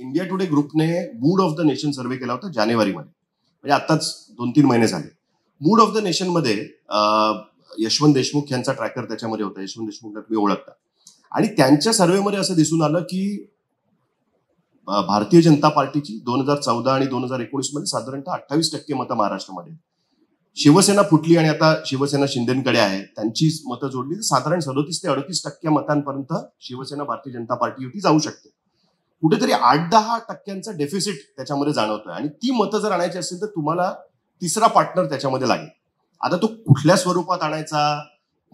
India Today ग्रुपने mood of the nation survey केला होता जानेवारीमध्ये म्हणजे आताच दोन तीन महिने झाले मूड ऑफ द नेशनमध्ये यशवंत देशमुख यांचा ट्रॅकर त्याच्यामध्ये होता यशवंत देशमुख तुम्ही ओळखता आणि त्यांच्या सर्वेमध्ये असं दिसून आलं की भारतीय जनता पार्टीची दोन हजार चौदा आणि दोन हजार एकोणीस मध्ये साधारणतः अठ्ठावीस टक्के मतं महाराष्ट्रामध्ये शिवसेना फुटली आणि आता शिवसेना शिंदेकडे आहे त्यांची मतं जोडली तर साधारण सदोतीस ते अडतीस टक्के मतांपर्यंत शिवसेना भारतीय जनता पार्टी युती जाऊ शकते कुठेतरी आठ दहा टक्क्यांचा डेफिसिट त्याच्यामध्ये जाणवतोय आणि ती मतं जर आणायची असेल तर तुम्हाला तिसरा पार्टनर त्याच्यामध्ये लागेल आता तो कुठल्या स्वरूपात आणायचा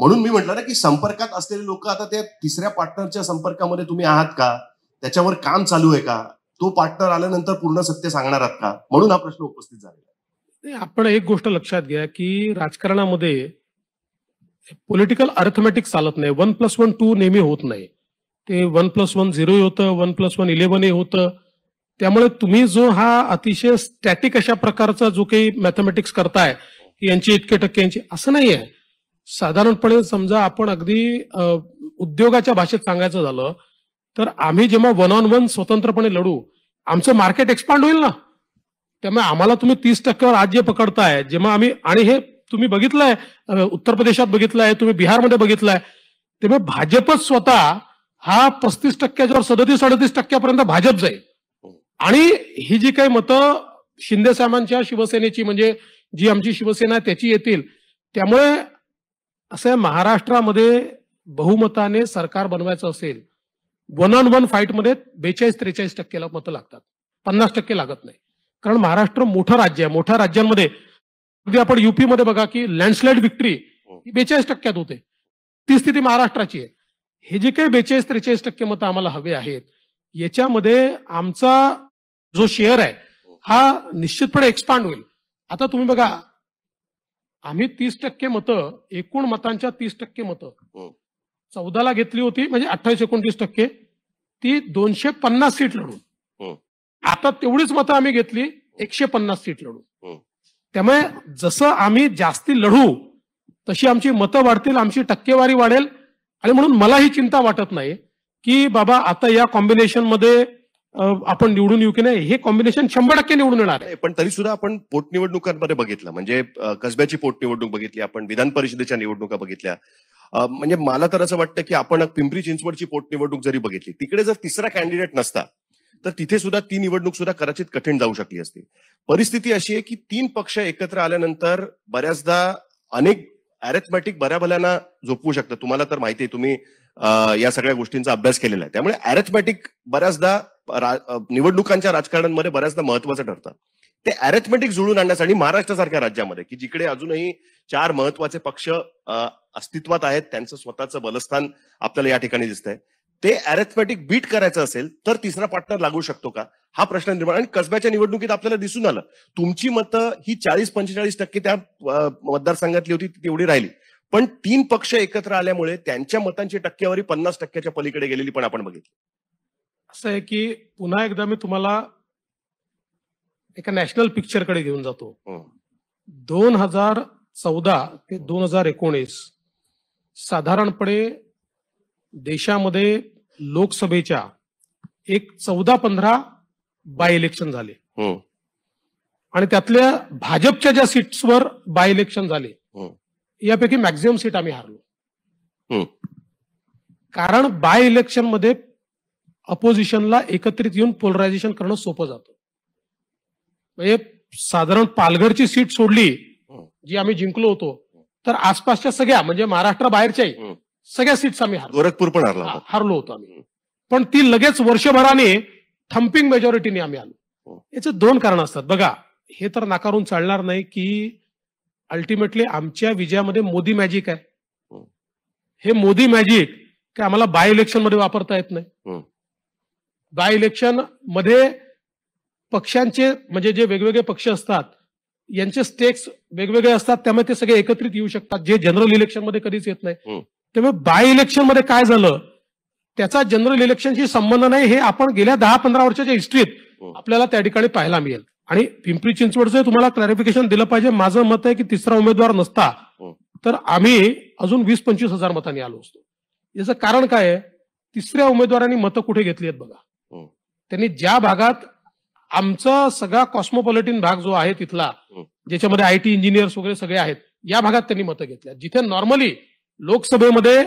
म्हणून मी म्हटलं ना की संपर्कात असलेले लोक आता त्या तिसऱ्या पार्टनरच्या संपर्कामध्ये तुम्ही आहात का त्याच्यावर काम चालू आहे का तो पार्टनर आल्यानंतर पूर्ण सत्य सांगणार आहात का म्हणून हा प्रश्न उपस्थित झालेला आहे आपण एक गोष्ट लक्षात घ्या की राजकारणामध्ये पॉलिटिकल अर्थमॅटिक चालत नाही वन प्लस वन टू नेहमी होत नाही ते वन प्लस वन झिरो होतं वन प्लस वन इलेव्हन ए होतं त्यामुळे तुम्ही जो हा अतिशय स्टॅटिक अशा प्रकारचा जो काही मॅथमॅटिक्स करताय यांची इतके टक्के यांची असं नाही आहे साधारणपणे समजा आपण अगदी उद्योगाच्या भाषेत सांगायचं झालं तर आम्ही जेव्हा वन ऑन वन स्वतंत्रपणे लढू आमचं मार्केट एक्सपांड होईल ना त्यामुळे आम्हाला तुम्ही तीस टक्क्यावर राज्य पकडताय जेव्हा आम्ही आणि हे तुम्ही बघितलंय उत्तर प्रदेशात बघितलंय तुम्ही बिहारमध्ये बघितलंय तेव्हा भाजपच स्वतः हा पस्तीस टक्क्याच्यावर सदतीस अडतीस टक्क्यापर्यंत भाजप जाईल हो. आणि ही जी काही मतं शिंदे साहेबांच्या शिवसेनेची म्हणजे जी आमची शिवसेना त्याची येतील त्यामुळे असं महाराष्ट्रामध्ये बहुमताने सरकार बनवायचं असेल वन ऑन वन फाईटमध्ये बेचाळीस त्रेचाळीस टक्केला मतं लागतात पन्नास टक्के लागत नाही कारण महाराष्ट्र मोठं राज्य आहे मोठ्या राज्यांमध्ये अगदी आपण युपीमध्ये बघा की लँडस्लाईड विक्ट्री हो. बेचाळीस टक्क्यात होते ती स्थिती महाराष्ट्राची आहे हे जे काही बेचाळीस त्रेचाळीस टक्के मतं आम्हाला हवे आहेत याच्यामध्ये आमचा जो शेअर आहे हा निश्चितपणे एक्सपांड होईल आता तुम्ही बघा आम्ही तीस टक्के मतं एकूण मतांच्या तीस टक्के मतं हो. चौदाला घेतली होती म्हणजे अठ्ठावीस एकोणतीस टक्के ती दोनशे पन्नास सीट लढून हो. आता तेवढीच मतं आम्ही घेतली एकशे पन्नास सीट लढू हो. त्यामुळे जसं आम्ही जास्ती लढू तशी आमची मतं वाढतील आमची टक्केवारी वाढेल आणि म्हणून मला ही चिंता वाटत नाही की बाबा आता या कॉम्बिनेशन मध्ये आपण निवडून येऊ की नाही हे कॉम्बिनेशन शंभर टक्के निवडून येणार आहे पण तरी सुद्धा आपण पोटनिवडणुकांमध्ये बघितलं म्हणजे कसब्याची पोटनिवडणूक बघितली आपण विधान परिषदेच्या निवडणुका बघितल्या म्हणजे मला तर असं वाटतं की आपण पिंपरी चिंचवडची पोटनिवडणूक जरी बघितली तिकडे जर तिसरा कॅन्डिडेट नसता तर तिथे सुद्धा ती निवडणूक सुद्धा कदाचित कठीण जाऊ शकली असती परिस्थिती अशी आहे की तीन पक्ष एकत्र आल्यानंतर बऱ्याचदा अनेक अॅरेथमॅटिक बऱ्या भल्याना झोपवू शकतं तुम्हाला तर माहिती आहे तुम्ही या सगळ्या गोष्टींचा अभ्यास केलेला आहे त्यामुळे अॅरेथमॅटिक बऱ्याचदा निवडणुकांच्या राजकारणांमध्ये बऱ्याचदा महत्वाचं ठरतं ते अॅरेथमॅटिक जुळून आणण्यासाठी महाराष्ट्रासारख्या राज्यामध्ये की जिकडे अजूनही चार महत्वाचे पक्ष अस्तित्वात आहेत त्यांचं स्वतःचं बलस्थान आपल्याला या ठिकाणी दिसतंय ते अरेथमॅटिक बीट करायचं असेल तर तिसरा पार्टनर लागू शकतो का हा प्रश्न निर्माण आणि कसब्याच्या निवडणुकीत आपल्याला दिसून आलं तुमची मतं ही चाळीस पंचेचाळीस टक्के त्या मतदारसंघातली होती तेवढी राहिली पण तीन पक्ष एकत्र आल्यामुळे त्यांच्या मतांची टक्केवारी पन्नास टक्क्याच्या पलीकडे गेलेली पण आपण बघितली असं आहे की पुन्हा एकदा मी तुम्हाला एका नॅशनल पिक्चरकडे घेऊन जातो हो. दोन हजार चौदा ते दोन हजार एकोणीस साधारणपणे देशामध्ये लोकसभेच्या एक चौदा पंधरा बाय इलेक्शन झाले हो. आणि त्यातल्या भाजपच्या ज्या सीट्सवर बाय इलेक्शन झाले हो. यापैकी मॅक्झिमम सीट आम्ही हारलो हो. कारण बाय इलेक्शन मध्ये अपोजिशनला एकत्रित येऊन पोलरायझेशन करणं सोपं जातं म्हणजे साधारण पालघरची सीट सोडली जी आम्ही जिंकलो होतो तर आसपासच्या सगळ्या म्हणजे महाराष्ट्र बाहेरच्याही सगळ्या सीट्स आम्ही हारलो गोरखपूर पण हरलो होतो आम्ही पण ती लगेच वर्षभराने थम्पिंग मेजॉरिटीने आम्ही आलो हो. याचे दोन कारण असतात बघा हे तर नाकारून चालणार नाही की अल्टिमेटली आमच्या विजयामध्ये मोदी मॅजिक आहे हो. हे मोदी मॅजिक काय आम्हाला बाय इलेक्शन मध्ये वापरता येत नाही बाय हो. इलेक्शन मध्ये पक्षांचे म्हणजे जे वेगवेगळे पक्ष असतात यांचे स्टेक्स वेगवेगळे असतात त्यामुळे ते सगळे एकत्रित येऊ शकतात जे जनरल इलेक्शन मध्ये कधीच येत नाही त्यामुळे बाय इलेक्शन मध्ये काय झालं त्याचा जनरल इलेक्शनशी संबंध नाही हे आपण गेल्या दहा पंधरा वर्षाच्या हिस्ट्रीत हो. आपल्याला त्या ठिकाणी पाहायला मिळेल आणि पिंपरी चिंचवडचं तुम्हाला क्लॅरिफिकेशन दिलं पाहिजे माझं मत आहे की तिसरा उमेदवार नसता हो. तर आम्ही अजून वीस पंचवीस हजार मतांनी आलो असतो याचं कारण काय आहे तिसऱ्या उमेदवारांनी मतं कुठे घेतली आहेत बघा हो. त्यांनी ज्या भागात आमचा सगळा कॉस्मोपॉलिटन भाग जो आहे तिथला ज्याच्यामध्ये आयटी इंजिनियर्स वगैरे सगळे आहेत या भागात त्यांनी मतं घेतल्या जिथे नॉर्मली लोकसभेमध्ये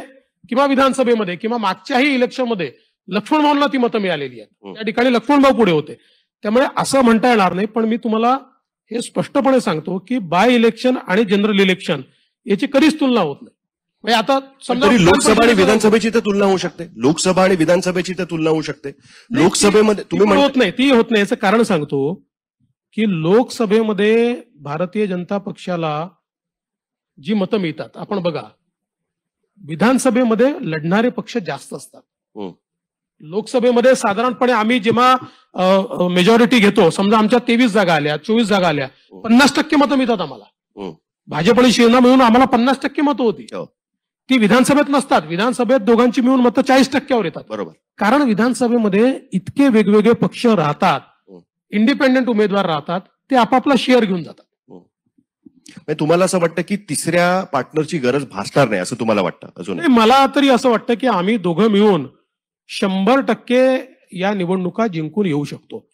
किंवा विधानसभेमध्ये किंवा मागच्याही इलेक्शनमध्ये लक्ष्मण भाऊंना ती मतं मिळालेली आहेत त्या ठिकाणी लक्ष्मण भाऊ पुढे होते त्यामुळे असं म्हणता येणार नाही पण मी तुम्हाला हे स्पष्टपणे सांगतो की बाय इलेक्शन आणि जनरल इलेक्शन याची कधीच तुलना होत नाही म्हणजे आता समजा लोकसभा आणि विधानसभेची तर तुलना होऊ शकते लोकसभा आणि विधानसभेची तर तुलना होऊ शकते लोकसभेमध्ये तुम्ही होत नाही ती होत नाही याचं कारण सांगतो की लोकसभेमध्ये भारतीय जनता पक्षाला जी मतं मिळतात आपण बघा विधानसभेमध्ये लढणारे पक्ष जास्त असतात लोकसभेमध्ये साधारणपणे आम्ही जेव्हा मेजॉरिटी घेतो समजा आमच्या तेवीस जागा आल्या चोवीस जागा आल्या हो. पन्नास टक्के मतं मिळतात आम्हाला हो. भाजप आणि शिवसेना मिळून आम्हाला पन्नास टक्के मतं होती हो. ती विधानसभेत नसतात विधानसभेत दोघांची मिळून मतं चाळीस टक्क्यावर येतात बरोबर कारण विधानसभेमध्ये इतके वेगवेगळे पक्ष राहतात इंडिपेंडेंट उमेदवार राहतात ते आपापला शेअर घेऊन जातात म्हणजे तुम्हाला असं वाटतं की तिसऱ्या पार्टनरची गरज भासणार नाही असं तुम्हाला वाटतं अजून मला तरी असं वाटतं की आम्ही दोघं मिळून शंभर टक्के या निवडणुका जिंकून येऊ शकतो